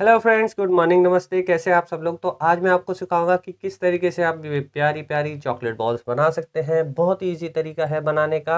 hello friends good morning नमस्ते कैसे आप सब लोग तो आज मैं आपको सिखाऊंगा कि किस तरीके से आप प्यारी प्यारी चॉकलेट बॉल्स बना सकते हैं बहुत ही ईजी तरीका है बनाने का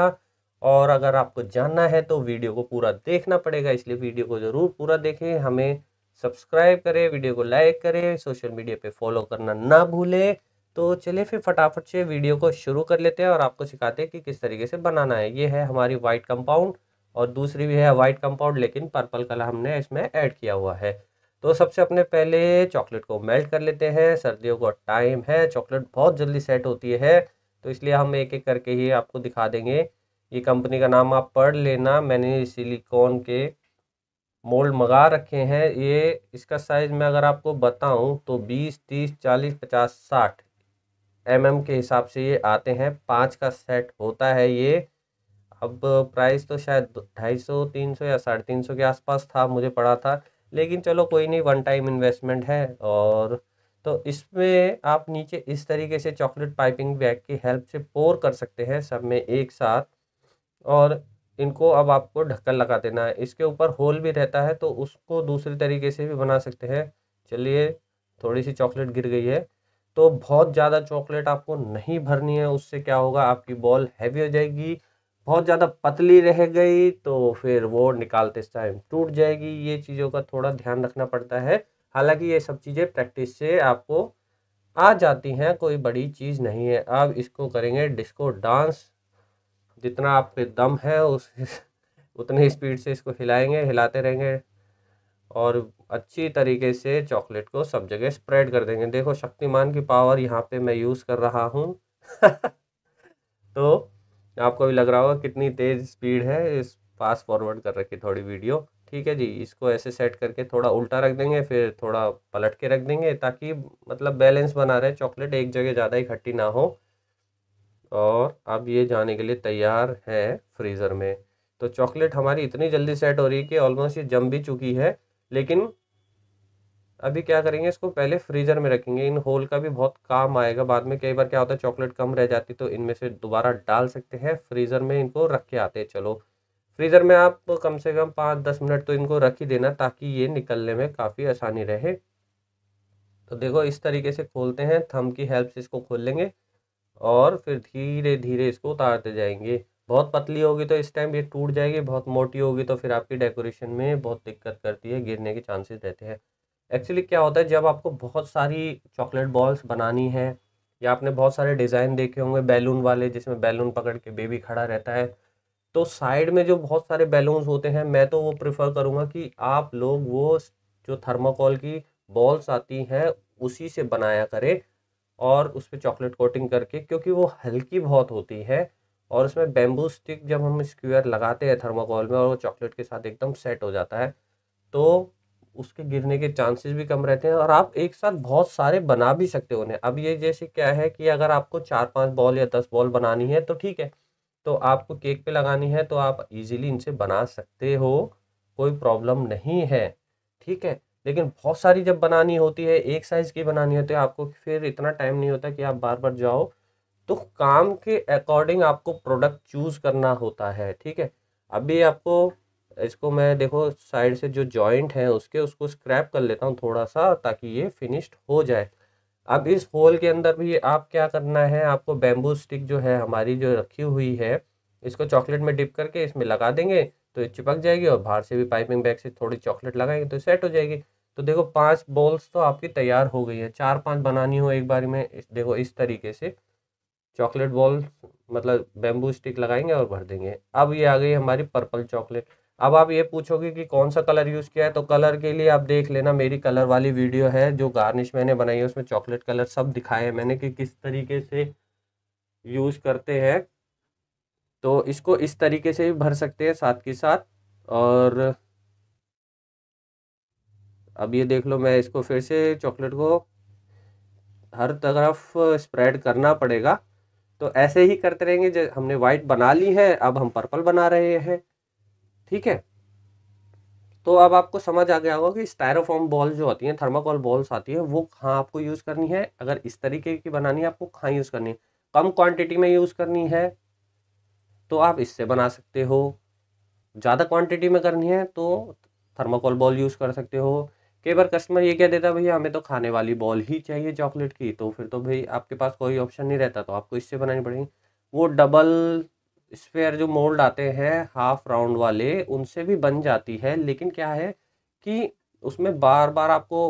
और अगर आपको जानना है तो वीडियो को पूरा देखना पड़ेगा इसलिए वीडियो को ज़रूर पूरा देखें हमें सब्सक्राइब करें वीडियो को लाइक करें सोशल मीडिया पर फॉलो करना ना भूलें तो चलिए फिर फटाफट से वीडियो को शुरू कर लेते हैं और आपको सिखाते हैं कि किस तरीके से बनाना है ये है हमारी वाइट कंपाउंड और दूसरी भी है वाइट कंपाउंड लेकिन पर्पल कलर हमने इसमें ऐड किया हुआ है तो सबसे अपने पहले चॉकलेट को मेल्ट कर लेते हैं सर्दियों का टाइम है चॉकलेट बहुत जल्दी सेट होती है तो इसलिए हम एक एक करके ही आपको दिखा देंगे ये कंपनी का नाम आप पढ़ लेना मैंने सिलिकॉन के मोल्ड मंगा रखे हैं ये इसका साइज़ मैं अगर आपको बताऊं तो 20, 30, 40, 50, 60 एम mm के हिसाब से ये आते हैं पाँच का सेट होता है ये अब प्राइस तो शायद ढाई सौ तीन सौ या साढ़े तीन सौ के आसपास था मुझे पड़ा था लेकिन चलो कोई नहीं वन टाइम इन्वेस्टमेंट है और तो इसमें आप नीचे इस तरीके से चॉकलेट पाइपिंग बैग की हेल्प से पोर कर सकते हैं सब में एक साथ और इनको अब आपको ढक्कन लगा देना है इसके ऊपर होल भी रहता है तो उसको दूसरे तरीके से भी बना सकते हैं चलिए थोड़ी सी चॉकलेट गिर गई है तो बहुत ज़्यादा चॉकलेट आपको नहीं भरनी है उससे क्या होगा आपकी बॉल हैवी हो जाएगी बहुत ज़्यादा पतली रह गई तो फिर वो निकालते टाइम टूट जाएगी ये चीज़ों का थोड़ा ध्यान रखना पड़ता है हालांकि ये सब चीज़ें प्रैक्टिस से आपको आ जाती हैं कोई बड़ी चीज़ नहीं है अब इसको करेंगे डिस्को डांस जितना आप पे दम है उस उतनी स्पीड से इसको हिलाएंगे हिलाते रहेंगे और अच्छी तरीके से चॉकलेट को सब जगह स्प्रेड कर देंगे देखो शक्तिमान की पावर यहाँ पे मैं यूज़ कर रहा हूँ तो आपको भी लग रहा होगा कितनी तेज़ स्पीड है इस फास्ट फॉरवर्ड कर रखी थोड़ी वीडियो ठीक है जी इसको ऐसे सेट करके थोड़ा उल्टा रख देंगे फिर थोड़ा पलट के रख देंगे ताकि मतलब बैलेंस बना रहे चॉकलेट एक जगह ज़्यादा इकट्ठी ना हो और अब ये जाने के लिए तैयार है फ्रीज़र में तो चॉकलेट हमारी इतनी जल्दी सेट हो रही है कि ऑलमोस्ट ये जम भी चुकी है लेकिन अभी क्या करेंगे इसको पहले फ्रीजर में रखेंगे इन होल का भी बहुत काम आएगा बाद में कई बार क्या होता है चॉकलेट कम रह जाती तो इनमें से दोबारा डाल सकते हैं फ्रीजर में इनको रख के आते हैं चलो फ्रीजर में आप कम से कम पाँच दस मिनट तो इनको रख ही देना ताकि ये निकलने में काफ़ी आसानी रहे तो देखो इस तरीके से खोलते हैं थम की हेल्प से इसको खोल लेंगे और फिर धीरे धीरे इसको उतारते जाएंगे बहुत पतली होगी तो इस टाइम ये टूट जाएगी बहुत मोटी होगी तो फिर आपकी डेकोरेशन में बहुत दिक्कत करती है गिरने के चांसेस रहते हैं एक्चुअली क्या होता है जब आपको बहुत सारी चॉकलेट बॉल्स बनानी है या आपने बहुत सारे डिज़ाइन देखे होंगे बैलून वाले जिसमें बैलून पकड़ के बेबी खड़ा रहता है तो साइड में जो बहुत सारे बैलून्स होते हैं मैं तो वो प्रिफर करूँगा कि आप लोग वो जो थर्माकोल की बॉल्स आती हैं उसी से बनाया करें और उस पर चॉकलेट कोटिंग करके क्योंकि वो हल्की बहुत होती है और उसमें बैम्बू स्टिक जब हम स्क्वायर लगाते हैं थर्माकोल में और वो चॉकलेट के साथ एकदम सेट हो जाता है तो उसके गिरने के चांसेस भी कम रहते हैं और आप एक साथ बहुत सारे बना भी सकते हो उन्हें अब ये जैसे क्या है कि अगर आपको चार पांच बॉल या दस बॉल बनानी है तो ठीक है तो आपको केक पे लगानी है तो आप इजीली इनसे बना सकते हो कोई प्रॉब्लम नहीं है ठीक है लेकिन बहुत सारी जब बनानी होती है एक साइज़ की बनानी होती है तो आपको फिर इतना टाइम नहीं होता कि आप बार बार जाओ तो काम के अकॉर्डिंग आपको प्रोडक्ट चूज़ करना होता है ठीक है अभी आपको इसको मैं देखो साइड से जो जॉइंट है उसके उसको स्क्रैप कर लेता हूँ थोड़ा सा ताकि ये फिनिश्ड हो जाए अब इस होल के अंदर भी आप क्या करना है आपको बैम्बू स्टिक जो है हमारी जो रखी हुई है इसको चॉकलेट में डिप करके इसमें लगा देंगे तो ये चिपक जाएगी और बाहर से भी पाइपिंग बैग से थोड़ी चॉकलेट लगाएंगे तो सेट हो जाएगी तो देखो पांच बॉल्स तो आपकी तैयार हो गई है चार पांच बनानी हो एक बार में इस, देखो इस तरीके से चॉकलेट बॉल मतलब बेम्बू स्टिक लगाएंगे और भर देंगे अब ये आ गई हमारी पर्पल चॉकलेट अब आप ये पूछोगे कि कौन सा कलर यूज़ किया है तो कलर के लिए आप देख लेना मेरी कलर वाली वीडियो है जो गार्निश मैंने बनाई है उसमें चॉकलेट कलर सब दिखाए हैं मैंने कि किस तरीके से यूज़ करते हैं तो इसको इस तरीके से भी भर सकते हैं साथ के साथ और अब ये देख लो मैं इसको फिर से चॉकलेट को हर तरफ स्प्रेड करना पड़ेगा तो ऐसे ही करते रहेंगे जब हमने वाइट बना ली है अब हम पर्पल बना रहे हैं ठीक है तो अब आपको समझ आ गया होगा कि स्टायरोफॉम बॉल जो होती हैं थर्माकोल बॉल्स आती है वो कहाँ आपको यूज़ करनी है अगर इस तरीके की बनानी है आपको कहाँ यूज़ करनी है कम क्वांटिटी में यूज़ करनी है तो आप इससे बना सकते हो ज़्यादा क्वांटिटी में करनी है तो थर्माकोल बॉल यूज़ कर सकते हो कई बार कस्टमर ये कह देता है भैया हमें तो खाने वाली बॉल ही चाहिए चॉकलेट की तो फिर तो भाई आपके पास कोई ऑप्शन नहीं रहता तो आपको इससे बनानी पड़ेगी वो डबल इस जो मोल्ड आते हैं हाफ राउंड वाले उनसे भी बन जाती है लेकिन क्या है कि उसमें बार बार आपको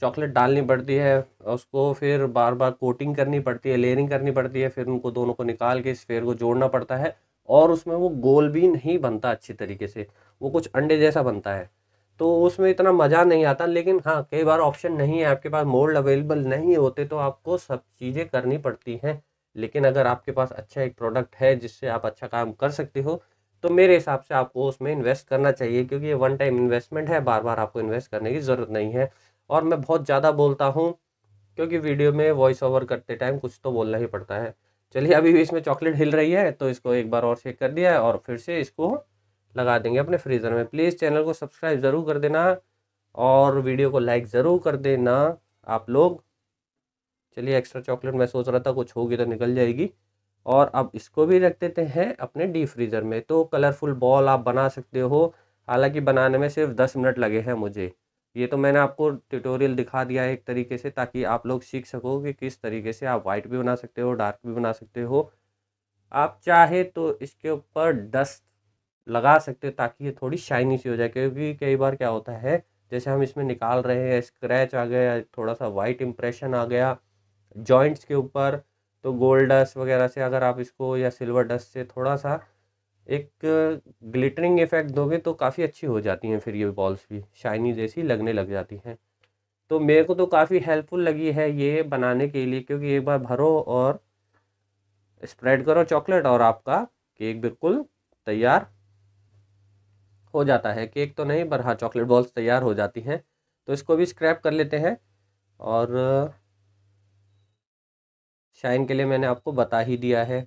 चॉकलेट डालनी पड़ती है उसको फिर बार बार कोटिंग करनी पड़ती है लेयरिंग करनी पड़ती है फिर उनको दोनों को निकाल के स्पेयर को जोड़ना पड़ता है और उसमें वो गोल भी नहीं बनता अच्छी तरीके से वो कुछ अंडे जैसा बनता है तो उसमें इतना मज़ा नहीं आता लेकिन हाँ कई बार ऑप्शन नहीं है आपके पास मोल्ड अवेलेबल नहीं होते तो आपको सब चीज़ें करनी पड़ती हैं लेकिन अगर आपके पास अच्छा एक प्रोडक्ट है जिससे आप अच्छा काम कर सकते हो तो मेरे हिसाब से आपको उसमें इन्वेस्ट करना चाहिए क्योंकि ये वन टाइम इन्वेस्टमेंट है बार बार आपको इन्वेस्ट करने की ज़रूरत नहीं है और मैं बहुत ज़्यादा बोलता हूँ क्योंकि वीडियो में वॉइस ओवर करते टाइम कुछ तो बोलना ही पड़ता है चलिए अभी भी इसमें चॉकलेट हिल रही है तो इसको एक बार और चेक कर दिया है और फिर से इसको लगा देंगे अपने फ्रीज़र में प्लीज़ चैनल को सब्सक्राइब ज़रूर कर देना और वीडियो को लाइक ज़रूर कर देना आप लोग चलिए एक्स्ट्रा चॉकलेट मैं सोच रहा था कुछ होगी तो निकल जाएगी और अब इसको भी रख देते हैं अपने डीप फ्रीज़र में तो कलरफुल बॉल आप बना सकते हो हालांकि बनाने में सिर्फ दस मिनट लगे हैं मुझे ये तो मैंने आपको ट्यूटोरियल दिखा दिया है एक तरीके से ताकि आप लोग सीख सको कि किस तरीके से आप वाइट भी बना सकते हो डार्क भी बना सकते हो आप चाहे तो इसके ऊपर डस्ट लगा सकते हो ताकि ये थोड़ी शाइनी सी हो जाए क्योंकि कई बार क्या होता है जैसे हम इसमें निकाल रहे हैं स्क्रैच आ गया थोड़ा सा वाइट इम्प्रेशन आ गया जॉइंट्स के ऊपर तो गोल्ड डस्ट वगैरह से अगर आप इसको या सिल्वर डस्ट से थोड़ा सा एक ग्लिटरिंग इफेक्ट दोगे तो काफ़ी अच्छी हो जाती हैं फिर ये बॉल्स भी शाइनी जैसी लगने लग जाती हैं तो मेरे को तो काफ़ी हेल्पफुल लगी है ये बनाने के लिए क्योंकि एक बार भरो और स्प्रेड करो चॉकलेट और आपका केक बिल्कुल तैयार हो जाता है केक तो नहीं पर हाँ चॉकलेट बॉल्स तैयार हो जाती हैं तो इसको भी स्क्रैप कर लेते हैं और शाइन के लिए मैंने आपको बता ही दिया है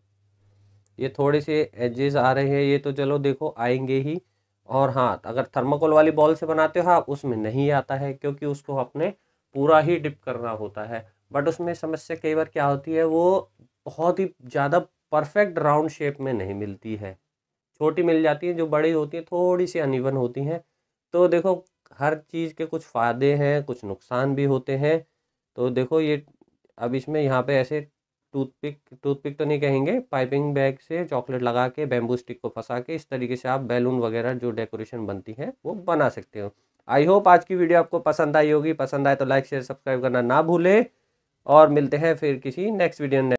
ये थोड़े से एजेस आ रहे हैं ये तो चलो देखो आएंगे ही और हाँ अगर थर्माकोल वाली बॉल से बनाते हो आप हाँ, उसमें नहीं आता है क्योंकि उसको आपने पूरा ही डिप करना होता है बट उसमें समस्या कई बार क्या होती है वो बहुत ही ज़्यादा परफेक्ट राउंड शेप में नहीं मिलती है छोटी मिल जाती है जो बड़ी होती है थोड़ी सी अनइवन होती हैं तो देखो हर चीज़ के कुछ फ़ायदे हैं कुछ नुकसान भी होते हैं तो देखो ये अब इसमें यहाँ पे ऐसे टूथपिक टूथपिक तो नहीं कहेंगे पाइपिंग बैग से चॉकलेट लगा के बैम्बू स्टिक को फंसा के इस तरीके से आप बैलून वगैरह जो डेकोरेशन बनती है वो बना सकते हो आई होप आज की वीडियो आपको पसंद आई होगी पसंद आए तो लाइक शेयर सब्सक्राइब करना ना भूलें और मिलते हैं फिर किसी नेक्स्ट वीडियो में